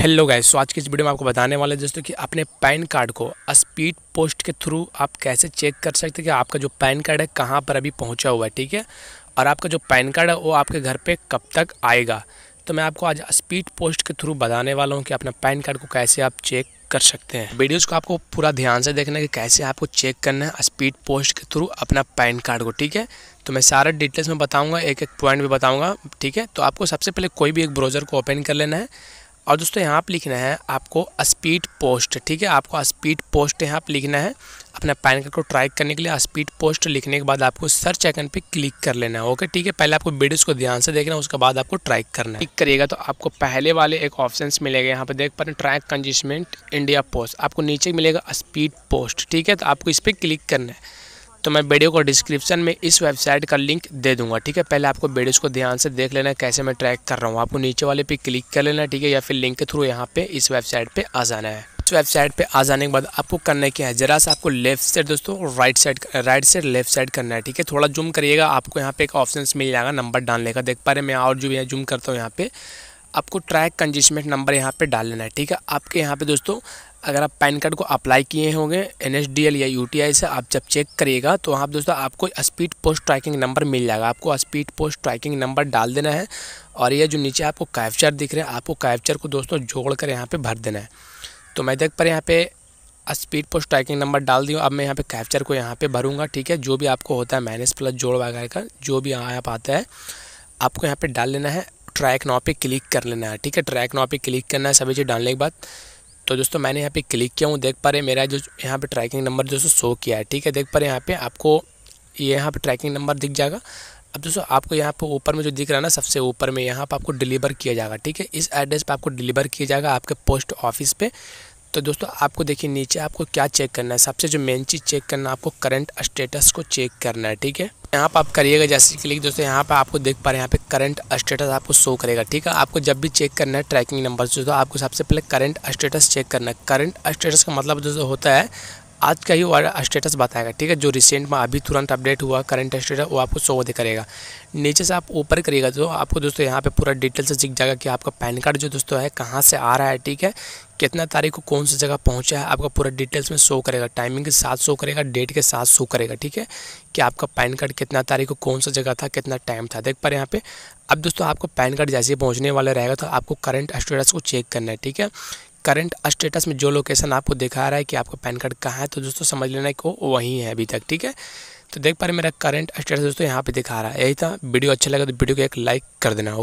hello guys so आज की इस वीडियो में आपको बताने वाले दोस्तों कि अपने पैन कार्ड को स्पीड पोस्ट के थ्रू आप कैसे चेक कर सकते हैं कि आपका जो पैन कार्ड है कहाँ पर अभी पहुँचा हुआ है ठीक है और आपका जो पैन कार्ड है वो आपके घर पे कब तक आएगा तो मैं आपको आज स्पीड पोस्ट के थ्रू बताने वाला हूँ कि अपना पैन कार्ड को कैसे आप चेक कर सकते हैं वीडियोज़ को आपको पूरा ध्यान से देखना है कि कैसे आपको चेक करना है स्पीड पोस्ट के थ्रू अपना पैन कार्ड को ठीक है तो मैं सारा डिटेल्स में बताऊँगा एक एक पॉइंट भी बताऊँगा ठीक है तो आपको सबसे पहले कोई भी एक ब्रोजर को ओपन कर लेना है और दोस्तों यहाँ पर लिखना है आपको स्पीड पोस्ट ठीक है आपको स्पीड पोस्ट यहाँ पर लिखना है अपना पैन कार्ड को ट्राई करने के लिए स्पीड पोस्ट लिखने के बाद आपको सर्च आइकन पे क्लिक कर लेना है ओके ठीक है पहले आपको वीडियोस को ध्यान से देखना है उसके बाद आपको ट्राई करना है क्लिक करिएगा तो आपको पहले वाले एक ऑप्शन मिलेगा यहाँ पे देख पा रहे ट्रैक कंजिशमेंट इंडिया पोस्ट आपको नीचे मिलेगा स्पीड पोस्ट ठीक है तो आपको इस पर क्लिक करना है तो मैं वीडियो को डिस्क्रिप्शन में इस वेबसाइट का लिंक दे दूंगा ठीक है पहले आपको वीडियोस को ध्यान से देख लेना कैसे मैं ट्रैक कर रहा हूँ आपको नीचे वाले पे क्लिक कर लेना ठीक है या फिर लिंक के थ्रू यहाँ पे इस वेबसाइट पे आ जाना है इस वेबसाइट पे आ जाने के बाद आपको करने क्या है जरा सा आपको लेफ्ट साइड दोस्तों right side right side left side करना है ठीक है थोड़ा जूम करिएगा आपको यहाँ पे एक ऑप्शन मिल जाएगा नंबर डालने का देख पा रहे मैं और जो भी जूम करता हूँ यहाँ पे आपको ट्रैक कंजिशमेंट नंबर यहाँ पे डाल लेना है ठीक है आपके यहाँ पे दोस्तों अगर आप पैन कार्ड को अप्लाई किए होंगे एन या यू से आप जब चेक करिएगा तो आप दोस्तों आपको स्पीड पोस्ट ट्रैकिंग नंबर मिल जाएगा आपको स्पीड पोस्ट ट्रैकिंग नंबर डाल देना है और ये जो नीचे आपको कैप्चर दिख रहे हैं आपको कैप्चर को दोस्तों जोड़ कर यहाँ पर भर देना है तो मैं देख पर यहाँ पे स्पीड पोस्ट ट्रैकिंग नंबर डाल दिया अब मैं यहाँ पे कैप्चर को यहाँ पे भरूंगा ठीक है जो भी आपको होता है माइनस प्लस जोड़ वगैरह का जो भी यहाँ आता है आपको यहाँ पे डाल लेना है ट्रैक नाव पे क्लिक कर लेना है ठीक है ट्रैक नाव पे क्लिक करना है सभी चीज़ डालने के बाद तो दोस्तों मैंने यहाँ पे क्लिक किया हूँ देख पा रहे मेरा जो यहाँ पे ट्रैकिंग नंबर दोस्तों शो किया है ठीक है देख पा रहे यहाँ पे आपको ये यहाँ पे ट्रैकिंग नंबर दिख जाएगा अब दोस्तों आपको यहाँ पर ऊपर में जो दिख रहा है ना सबसे ऊपर में यहाँ पर आपको डिलीवर किया जाएगा ठीक है इस एड्रेस पर आपको डिलीवर किया जाएगा आपके पोस्ट ऑफिस पर तो दोस्तों आपको देखिए नीचे आपको क्या चेक करना है सबसे जो मेन चीज़ चेक करना है आपको करंट स्टेटस को चेक करना है ठीक है यहाँ पर आप करिएगा जैसे लिख दोस्तों यहाँ पर आपको देख पा रहे हैं यहाँ पे करंट स्टेटस आपको शो करेगा ठीक है आपको जब भी चेक करना है ट्रैकिंग नंबर से तो आपको सबसे पहले करंट स्टेटस चेक करना है करंट स्टेटस का मतलब दोस्तों होता है आज का ही स्टेटस बताएगा ठीक है जो रिसेंट में अभी तुरंत अपडेट हुआ करंट स्टेटस वो आपको शो दे करेगा नीचे से आप ऊपर करिएगा तो आपको दोस्तों यहाँ पे पूरा डिटेल से दिख जाएगा कि आपका पैन कार्ड जो दोस्तों है कहाँ से आ रहा है ठीक है कितना तारीख को कौन सी जगह पहुँचा है आपका पूरा डिटेल्स में शो करेगा टाइमिंग के साथ शो करेगा डेट के साथ शो करेगा ठीक है कि आपका पैन कार्ड कितना तारीख को कौन सा जगह था कितना टाइम था देख पर यहाँ पे अब दोस्तों आपको पैन कार्ड जैसे ही पहुँचने वाला रहेगा तो आपको करंट स्टेटस को चेक करना है ठीक है करंट स्टेटस में जो लोकेशन आपको दिखा रहा है कि आपका पैन कार्ड कहाँ है तो दोस्तों समझ लेना कि वो वहीं है अभी तक ठीक है तो देख पा रहे मेरा करंट स्टेटस दोस्तों यहाँ पे दिखा रहा है यही था वीडियो अच्छा लगा तो वीडियो को एक लाइक कर देना